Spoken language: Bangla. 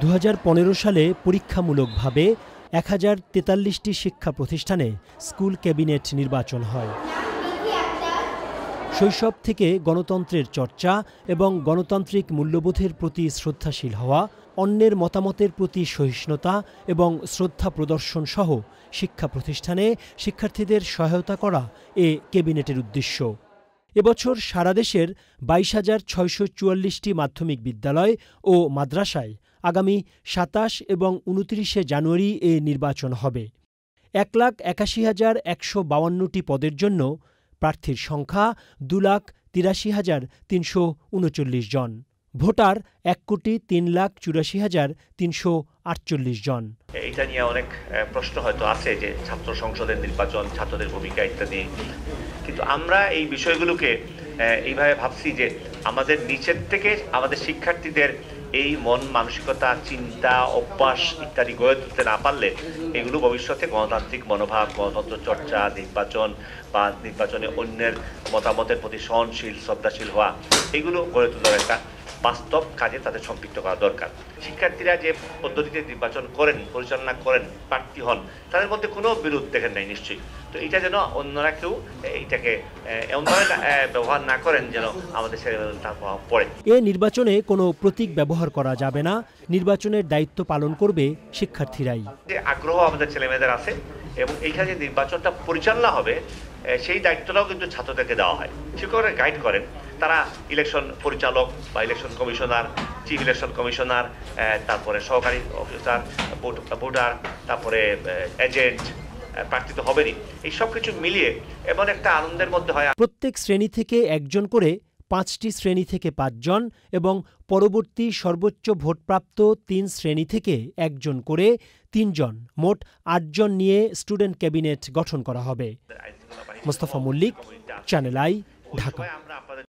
দু সালে পরীক্ষামূলকভাবে এক হাজার তেতাল্লিশটি শিক্ষা প্রতিষ্ঠানে স্কুল ক্যাবিনেট নির্বাচন হয় শৈশব থেকে গণতন্ত্রের চর্চা এবং গণতান্ত্রিক মূল্যবোধের প্রতি শ্রদ্ধাশীল হওয়া অন্যের মতামতের প্রতি সহিষ্ণুতা এবং শ্রদ্ধা প্রদর্শন সহ শিক্ষা প্রতিষ্ঠানে শিক্ষার্থীদের সহায়তা করা এ ক্যাবিনেটের উদ্দেশ্য এবছর সারা দেশের বাইশ হাজার ছয়শো চুয়াল্লিশটি মাধ্যমিক বিদ্যালয় ও মাদ্রাসায় আগামী সাতাশ এবং উনত্রিশে জানুয়ারি এ নির্বাচন হবে এক লাখ একাশি হাজার একশো বাউান্নটি পদের জন্য প্রার্থীর সংখ্যা দু লাখ তিরাশি হাজার তিনশো উনচল্লিশ জন ভোটার এক কোটি তিন লাখ চুরাশি হাজার তিনশো আটচল্লিশ জন এটা নিয়ে অনেক প্রশ্ন হয়তো আছে যে ছাত্র সংসদের নির্বাচন ছাত্রদের ভূমিকা ইত্যাদি কিন্তু আমরা এই বিষয়গুলোকে এইভাবে ভাবছি যে আমাদের নিচের থেকে আমাদের শিক্ষার্থীদের এই মন মানসিকতা চিন্তা অভ্যাস ইত্যাদি গড়ে তুলতে না পারলে এগুলো ভবিষ্যতে গণতান্ত্রিক মনোভাব গণতন্ত্র চর্চা নির্বাচন বা নির্বাচনে অন্যের মতামতের প্রতি সহনশীল শ্রদ্ধাশীল হওয়া এগুলো গড়ে তোলার একটা বাস্তব কাজে তাদের সম্পৃক্ত করা দরকার শিক্ষার্থীরা যে পদ্ধতিতে নির্বাচন করেন পরিচালনা করেন প্রার্থী হন তাদের মধ্যে কোনো বিরোধ দেখেন নাই নিশ্চয়ই তো এটা যেন অন্যরা কেউ এইটাকে ব্যবহার না করেন যেন আমাদের ছেলেমেয়েদের তার প্রভাব পড়ে এ নির্বাচনে কোনো প্রতীক ব্যবহার করা যাবে না নির্বাচনের দায়িত্ব পালন করবে শিক্ষার্থীরাই যে আগ্রহ আমাদের ছেলেমেয়েদের আছে এবং এইখানে যে নির্বাচনটা পরিচালনা হবে সেই দায়িত্বটাও কিন্তু ছাত্রদেরকে দেওয়া হয় শিক্ষকরা গাইড করেন তারা ইলেকশন পরিচালক বা election commissioner chief election commissioner তারপরে সহকারী অফিসার ভোটার তারপরে এজেন্ট প্রার্থিত হবেনি এই সব কিছু মিলিয়ে এমন একটা আনন্দের মধ্যে হয় প্রত্যেক শ্রেণী থেকে একজন করে পাঁচটি শ্রেণী থেকে পাঁচজন এবং পরবর্তী সর্বোচ্চ ভোটপ্রাপ্ত তিন শ্রেণী থেকে একজন করে তিনজন মোট আটজন নিয়ে স্টুডেন্ট ক্যাবিনেট গঠন করা হবে মোস্তফা মল্লিক চ্যানেল আই ঢাকা